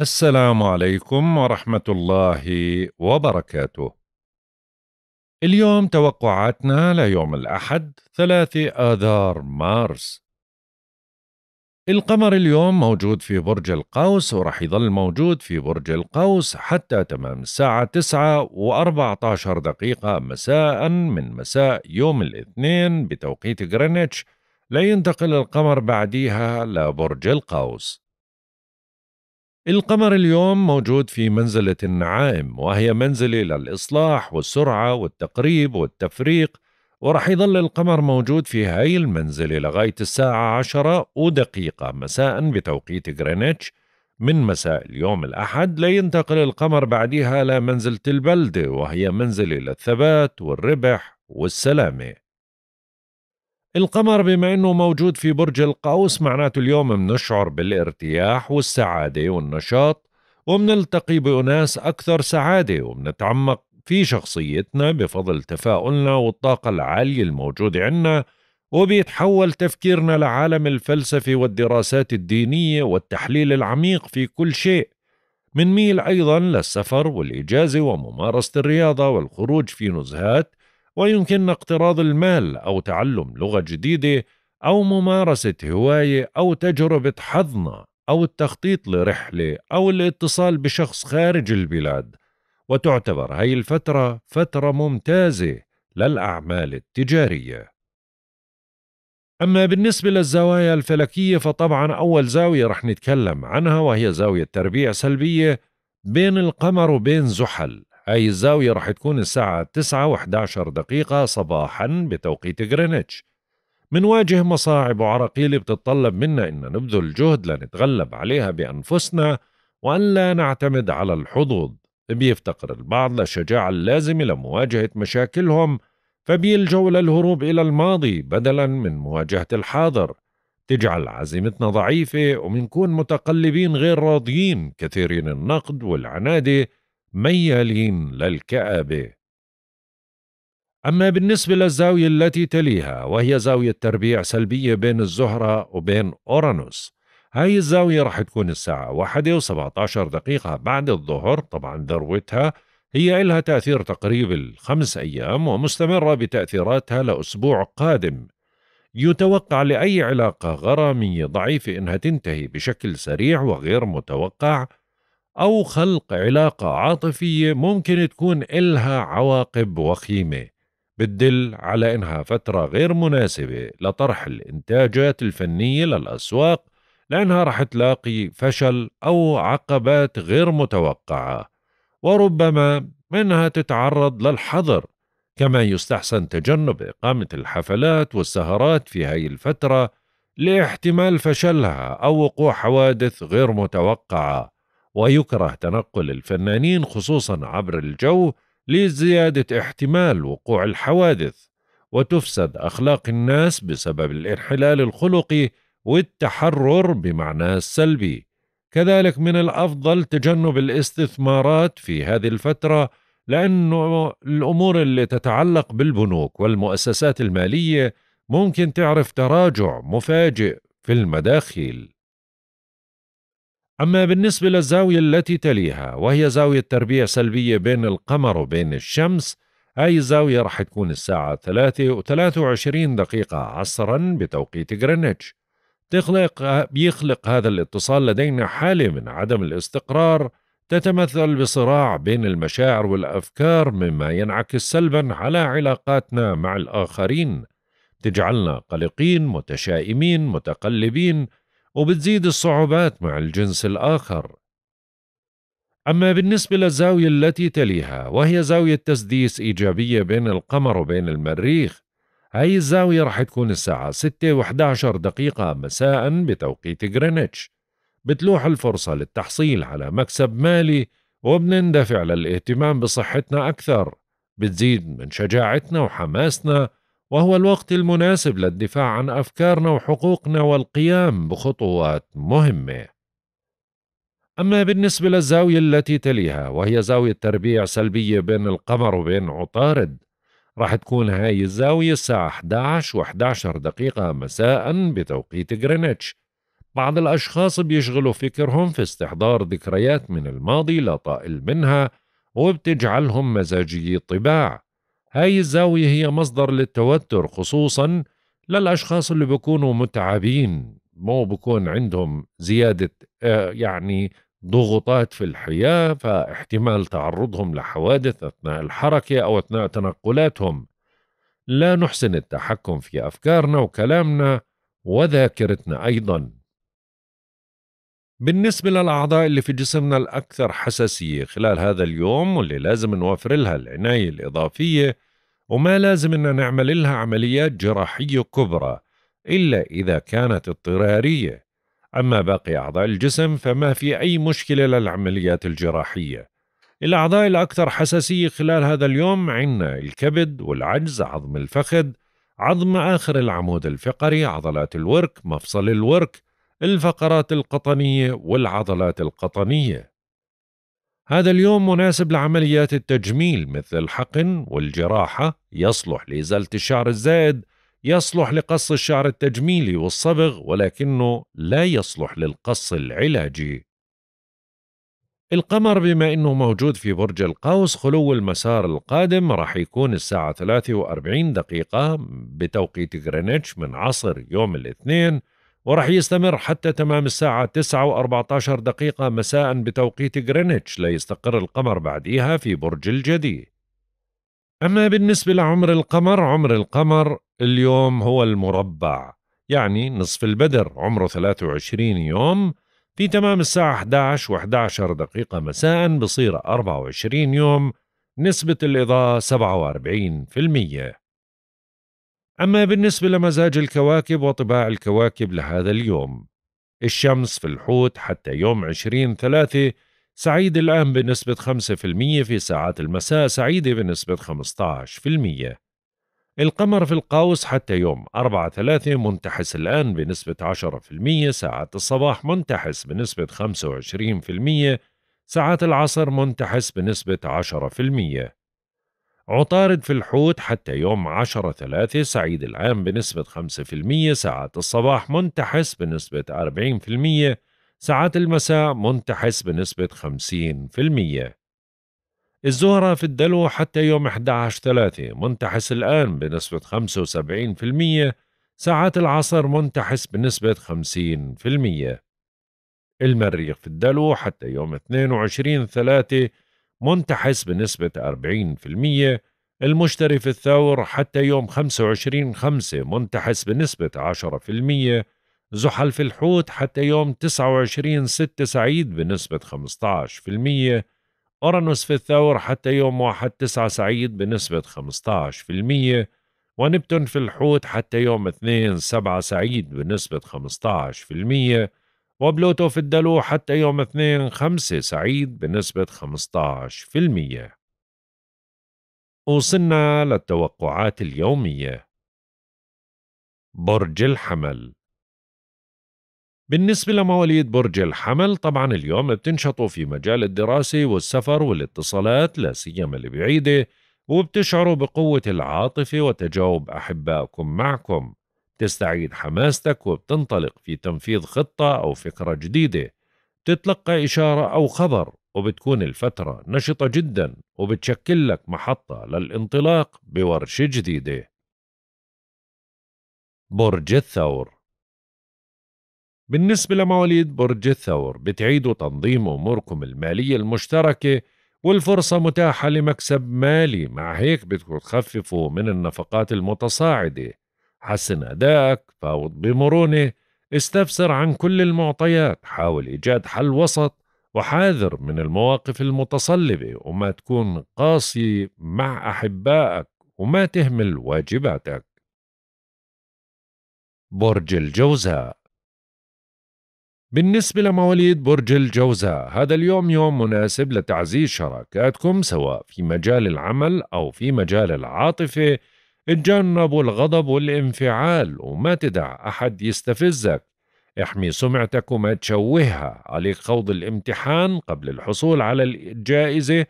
السلام عليكم ورحمة الله وبركاته. اليوم توقعاتنا ليوم الأحد 3 آذار مارس. القمر اليوم موجود في برج القوس ورح يظل موجود في برج القوس حتى تمام الساعة 9 و14 دقيقة مساء من مساء يوم الاثنين بتوقيت غرينتش لينتقل القمر بعديها لبرج القوس. القمر اليوم موجود في منزلة النعائم وهي منزلة للإصلاح والسرعة والتقريب والتفريق ورح يظل القمر موجود في هاي المنزلة لغاية الساعة عشرة ودقيقة مساء بتوقيت غرينتش من مساء اليوم الأحد لينتقل القمر بعدها لمنزلة البلدة وهي منزلة للثبات والربح والسلامة القمر بما انه موجود في برج القوس معناته اليوم منشعر بالارتياح والسعاده والنشاط ومنلتقي بأناس أكثر سعادة ومنتعمق في شخصيتنا بفضل تفاؤلنا والطاقة العالية الموجودة عنا وبيتحول تفكيرنا لعالم الفلسفة والدراسات الدينية والتحليل العميق في كل شيء ميل أيضا للسفر والإجازة وممارسة الرياضة والخروج في نزهات ويمكننا اقتراض المال أو تعلم لغة جديدة أو ممارسة هواية أو تجربة حظنا أو التخطيط لرحلة أو الاتصال بشخص خارج البلاد وتعتبر هاي الفترة فترة ممتازة للأعمال التجارية أما بالنسبة للزوايا الفلكية فطبعا أول زاوية رح نتكلم عنها وهي زاوية تربيع سلبية بين القمر وبين زحل هاي الزاوية رح تكون الساعة 9 و11 دقيقة صباحا بتوقيت غرينتش منواجه مصاعب وعراقيل بتتطلب منا إن نبذل جهد لنتغلب عليها بأنفسنا وأن لا نعتمد على الحظوظ بيفتقر البعض للشجاعة اللازمة لمواجهة مشاكلهم فبيلجوا للهروب إلى الماضي بدلا من مواجهة الحاضر تجعل عزيمتنا ضعيفة ومنكون متقلبين غير راضيين كثيرين النقد والعنادة ميالين للكآبة أما بالنسبة للزاوية التي تليها وهي زاوية تربيع سلبية بين الزهرة وبين أورانوس هاي الزاوية رح تكون الساعة واحدة و17 دقيقة بعد الظهر طبعا ذروتها هي إلها تأثير تقريب الخمس أيام ومستمرة بتأثيراتها لأسبوع قادم يتوقع لأي علاقة غرامية ضعيفة إنها تنتهي بشكل سريع وغير متوقع أو خلق علاقة عاطفية ممكن تكون إلها عواقب وخيمة بتدل على إنها فترة غير مناسبة لطرح الإنتاجات الفنية للأسواق لأنها رح تلاقي فشل أو عقبات غير متوقعة وربما منها تتعرض للحظر كما يستحسن تجنب إقامة الحفلات والسهرات في هاي الفترة لاحتمال فشلها أو وقوع حوادث غير متوقعة ويكره تنقل الفنانين خصوصا عبر الجو لزيادة احتمال وقوع الحوادث وتفسد أخلاق الناس بسبب الانحلال الخلقي والتحرر بمعناه السلبي كذلك من الأفضل تجنب الاستثمارات في هذه الفترة لأنه الأمور اللي تتعلق بالبنوك والمؤسسات المالية ممكن تعرف تراجع مفاجئ في المداخيل أما بالنسبة للزاوية التي تليها وهي زاوية تربيع سلبية بين القمر وبين الشمس أي زاوية رح تكون الساعة 3 و 23 دقيقة عصرا بتوقيت غرينتش تخلق بيخلق هذا الاتصال لدينا حالة من عدم الاستقرار تتمثل بصراع بين المشاعر والأفكار مما ينعكس سلبا على علاقاتنا مع الآخرين تجعلنا قلقين متشائمين متقلبين وبتزيد الصعوبات مع الجنس الآخر أما بالنسبة للزاوية التي تليها وهي زاوية تسديس إيجابية بين القمر وبين المريخ هاي الزاوية رح تكون الساعة 6 و11 دقيقة مساء بتوقيت غرينتش بتلوح الفرصة للتحصيل على مكسب مالي وبنندفع للاهتمام بصحتنا أكثر بتزيد من شجاعتنا وحماسنا وهو الوقت المناسب للدفاع عن أفكارنا وحقوقنا والقيام بخطوات مهمة. أما بالنسبة للزاوية التي تليها وهي زاوية تربيع سلبية بين القمر وبين عطارد راح تكون هاي الزاوية الساعة 11 و 11 دقيقة مساء بتوقيت غرينتش بعض الأشخاص بيشغلوا فكرهم في استحضار ذكريات من الماضي لا طائل منها وبتجعلهم مزاجي طباع هاي الزاوية هي مصدر للتوتر خصوصا للأشخاص اللي بيكونوا متعبين مو بكون عندهم زيادة آه، يعني ضغوطات في الحياة فاحتمال تعرضهم لحوادث أثناء الحركة أو أثناء تنقلاتهم لا نحسن التحكم في أفكارنا وكلامنا وذاكرتنا أيضا بالنسبة للأعضاء اللي في جسمنا الأكثر حساسية خلال هذا اليوم واللي لازم نوفر لها العناية الإضافية وما لازم أن نعمل لها عمليات جراحية كبرى إلا إذا كانت اضطرارية أما باقي أعضاء الجسم فما في أي مشكلة للعمليات الجراحية الأعضاء الأكثر حساسية خلال هذا اليوم عندنا الكبد والعجز عظم الفخذ عظم آخر العمود الفقري عضلات الورك مفصل الورك الفقرات القطنية والعضلات القطنية هذا اليوم مناسب لعمليات التجميل مثل الحقن والجراحة يصلح لإزالة الشعر الزائد يصلح لقص الشعر التجميلي والصبغ ولكنه لا يصلح للقص العلاجي القمر بما انه موجود في برج القوس خلو المسار القادم راح يكون الساعة 43 دقيقة بتوقيت غرينتش من عصر يوم الاثنين ورح يستمر حتى تمام الساعة 9 و14 دقيقة مساء بتوقيت غرينتش ليستقر القمر بعديها في برج الجدي أما بالنسبة لعمر القمر عمر القمر اليوم هو المربع يعني نصف البدر عمره 23 يوم في تمام الساعة 11 و11 دقيقة مساء بصير 24 يوم نسبة الإضاءة 47% أما بالنسبة لمزاج الكواكب وطباع الكواكب لهذا اليوم الشمس في الحوت حتى يوم 20 ثلاثة سعيد الآن بنسبة 5% في ساعات المساء سعيدة بنسبة 15% القمر في القوس حتى يوم 4 ثلاثة منتحس الآن بنسبة 10% ساعات الصباح منتحس بنسبة 25% ساعات العصر منتحس بنسبة 10% عطارد في الحوت حتى يوم 10 3 سعيد العام بنسبة 5% ساعات الصباح منتحس بنسبة 40% ساعات المساء منتحس بنسبة 50% الزهرة في الدلو حتى يوم 11 3 منتحس الآن بنسبة 75% ساعات العصر منتحس بنسبة 50% المريخ في الدلو حتى يوم 22 ثلاثة منتحس بنسبة 40% المشتري في الثور حتى يوم 25 5 منتحس بنسبة 10% زحل في الحوت حتى يوم 29 6 سعيد بنسبة 15% أورانوس في الثور حتى يوم 1 9 سعيد بنسبة 15% ونبتون في الحوت حتى يوم 2 7 سعيد بنسبة 15% وبلوتو في الدلو حتى يوم 2 5 سعيد بنسبة 15% وصلنا للتوقعات اليومية برج الحمل بالنسبة لمواليد برج الحمل طبعا اليوم بتنشطوا في مجال الدراسة والسفر والاتصالات لا سيما البعيدة وبتشعروا بقوة العاطفة وتجاوب أحبائكم معكم تستعيد حماستك وبتنطلق في تنفيذ خطة أو فكرة جديدة بتتلقى إشارة أو خبر وبتكون الفترة نشطة جدا وبتشكل لك محطة للانطلاق بورشة جديدة برج الثور بالنسبة لمواليد برج الثور بتعيدوا تنظيم أموركم المالية المشتركة والفرصة متاحة لمكسب مالي مع هيك بدكم تخففوا من النفقات المتصاعدة حسن أداك فاوض بمرونة استفسر عن كل المعطيات حاول إيجاد حل وسط وحاذر من المواقف المتصلبة وما تكون قاسي مع أحبائك وما تهمل واجباتك برج الجوزاء بالنسبة لمواليد برج الجوزاء هذا اليوم يوم مناسب لتعزيز شراكاتكم سواء في مجال العمل أو في مجال العاطفة اتجنبوا الغضب والانفعال وما تدع أحد يستفزك احمي سمعتك وما تشوهها عليك خوض الامتحان قبل الحصول على الجائزة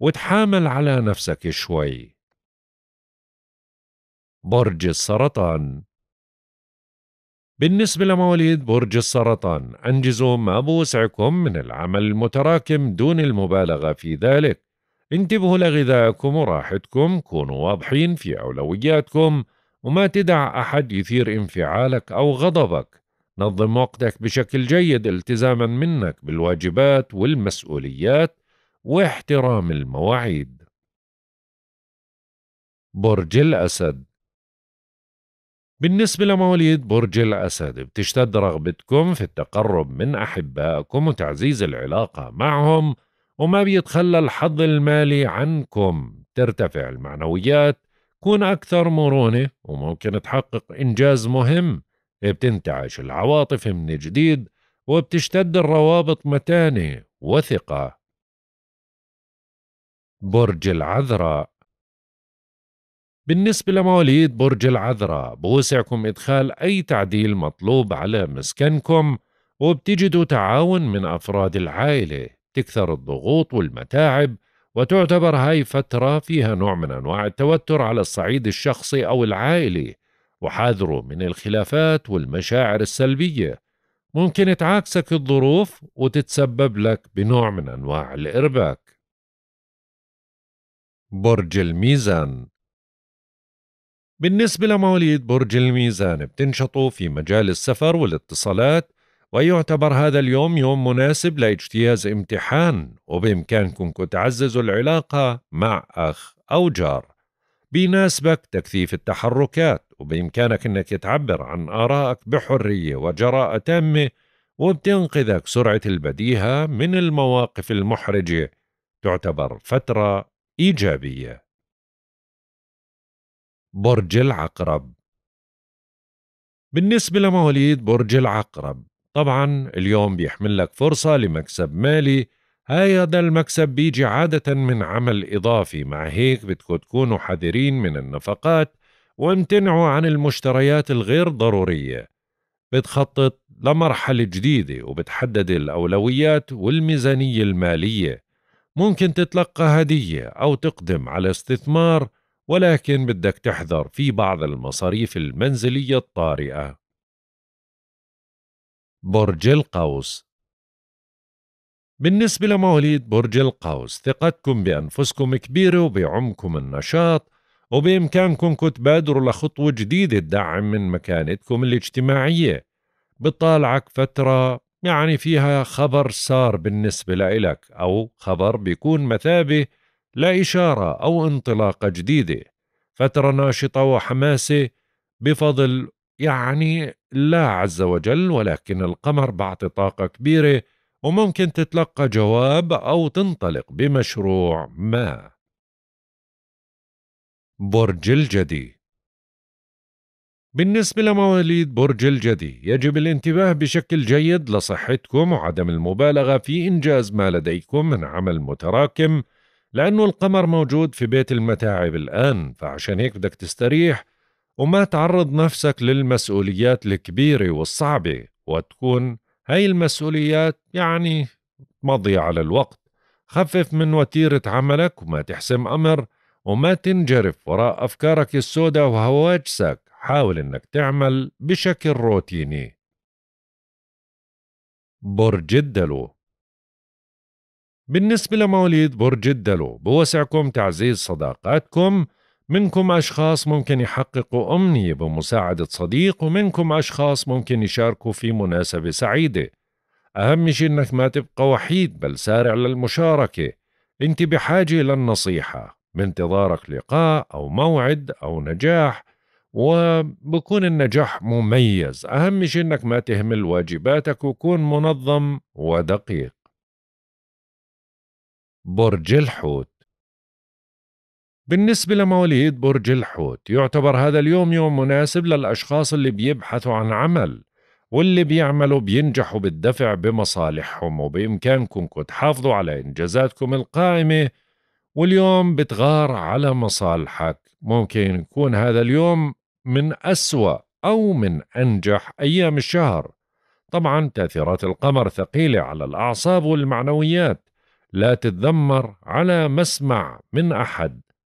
وتحامل على نفسك شوي برج السرطان بالنسبة لمواليد برج السرطان أنجزوا ما بوسعكم من العمل المتراكم دون المبالغة في ذلك انتبهوا لغذائكم وراحتكم كونوا واضحين في أولوياتكم وما تدع أحد يثير انفعالك أو غضبك نظم وقتك بشكل جيد التزاما منك بالواجبات والمسؤوليات واحترام المواعيد برج الأسد بالنسبة لمواليد برج الأسد بتشتد رغبتكم في التقرب من أحبائكم وتعزيز العلاقة معهم وما بيتخلى الحظ المالي عنكم ترتفع المعنويات كون أكثر مرونة وممكن تحقق إنجاز مهم بتنتعش العواطف من جديد وبتشتد الروابط متانة وثقة برج العذراء بالنسبة لمواليد برج العذراء بوسعكم إدخال أي تعديل مطلوب على مسكنكم وبتجدوا تعاون من أفراد العائلة تكثر الضغوط والمتاعب وتعتبر هاي فترة فيها نوع من أنواع التوتر على الصعيد الشخصي أو العائلي وحاذروا من الخلافات والمشاعر السلبية ممكن تعاكسك الظروف وتتسبب لك بنوع من أنواع الإرباك برج الميزان بالنسبة لمواليد برج الميزان بتنشطوا في مجال السفر والاتصالات ويعتبر هذا اليوم يوم مناسب لاجتياز امتحان وبإمكانكم تعززوا العلاقة مع أخ أو جار بيناسبك تكثيف التحركات وبإمكانك أنك تعبر عن آرائك بحرية وجراءة تامة وبتنقذك سرعة البديهة من المواقف المحرجة تعتبر فترة إيجابية برج العقرب بالنسبة لمواليد برج العقرب طبعا اليوم بيحمل لك فرصة لمكسب مالي هذا المكسب بيجي عادة من عمل إضافي مع هيك بدكم تكونوا حذرين من النفقات وامتنعوا عن المشتريات الغير ضرورية بتخطط لمرحلة جديدة وبتحدد الأولويات والميزانية المالية ممكن تتلقى هدية أو تقدم على استثمار ولكن بدك تحذر في بعض المصاريف المنزلية الطارئة برج القوس بالنسبة لمواليد برج القوس ثقتكم بأنفسكم كبيرة وبعمكم النشاط وبإمكانكم تبادروا لخطوة جديدة تدعم من مكانتكم الاجتماعية بتطالعك فترة يعني فيها خبر صار بالنسبة لإلك أو خبر بيكون مثابة لإشارة أو انطلاقة جديدة فترة ناشطة وحماسة بفضل يعني لا عز وجل ولكن القمر بعطي طاقة كبيرة وممكن تتلقى جواب أو تنطلق بمشروع ما برج الجدي بالنسبة لمواليد برج الجدي يجب الانتباه بشكل جيد لصحتكم وعدم المبالغة في إنجاز ما لديكم من عمل متراكم لأنه القمر موجود في بيت المتاعب الآن فعشان هيك بدك تستريح وما تعرض نفسك للمسؤوليات الكبيرة والصعبة وتكون هاي المسؤوليات يعني مضي على الوقت خفف من وتيرة عملك وما تحسم أمر وما تنجرف وراء أفكارك السوداء وهواجسك حاول أنك تعمل بشكل روتيني برج الدلو بالنسبة لمواليد برج الدلو بوسعكم تعزيز صداقاتكم منكم أشخاص ممكن يحققوا أمنية بمساعدة صديق ومنكم أشخاص ممكن يشاركوا في مناسبة سعيدة أهم شيء إنك ما تبقى وحيد بل سارع للمشاركة أنت بحاجة للنصيحة بانتظارك لقاء أو موعد أو نجاح وبكون النجاح مميز أهم شيء إنك ما تهمل واجباتك وكون منظم ودقيق برج الحوت بالنسبة لمواليد برج الحوت يعتبر هذا اليوم يوم مناسب للأشخاص اللي بيبحثوا عن عمل واللي بيعملوا بينجحوا بالدفع بمصالحهم وبإمكانكم تحافظوا على إنجازاتكم القائمة واليوم بتغار على مصالحك ممكن يكون هذا اليوم من أسوأ أو من أنجح أيام الشهر طبعا تأثيرات القمر ثقيلة على الأعصاب والمعنويات لا تتذمر على مسمع من أحد